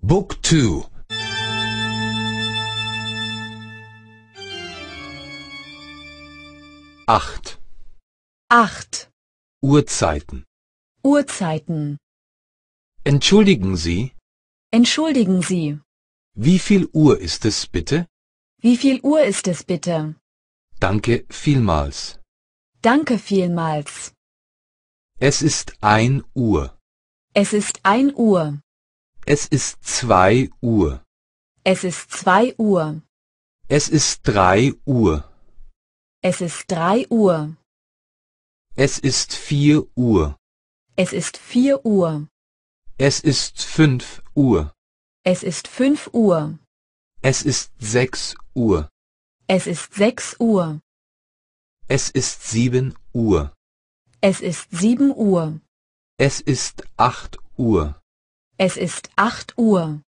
Book 2 8 8 Uhrzeiten Uhrzeiten Entschuldigen Sie Entschuldigen Sie Wie viel Uhr ist es bitte? Wie viel Uhr ist es bitte? Danke vielmals. Danke vielmals. Es ist 1 Uhr. Es ist ein Uhr. Es ist zwei Uhr. Es ist zwei Uhr. Es ist drei Uhr. Es ist drei Uhr. Es ist vier Uhr. Es ist vier Uhr. Es ist fünf Uhr. Es ist fünf Uhr. Es ist sechs Uhr. Es ist sechs Uhr. Es ist sieben Uhr. Es ist sieben Uhr. Es ist acht Uhr. Es ist acht Uhr.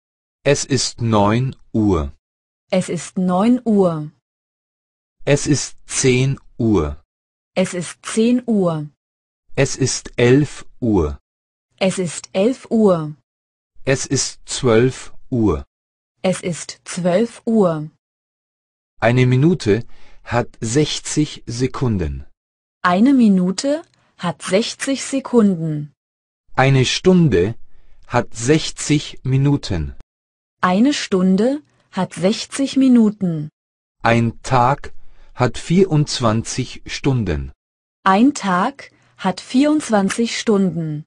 Es ist neun Uhr. Es ist neun Uhr. Es ist zehn Uhr. Es ist zehn Uhr. Es ist elf Uhr. Es ist elf Uhr. Es ist zwölf Uhr. Es ist zwölf Uhr. Eine Minute hat sechzig Sekunden. Eine Minute hat sechzig Sekunden. Eine Stunde hat 60 Minuten. Eine Stunde hat 60 Minuten. Ein Tag hat 24 Stunden. Ein Tag hat 24 Stunden.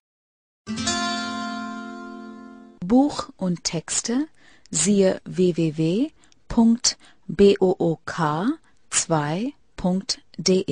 Buch und Texte siehe www.book2.de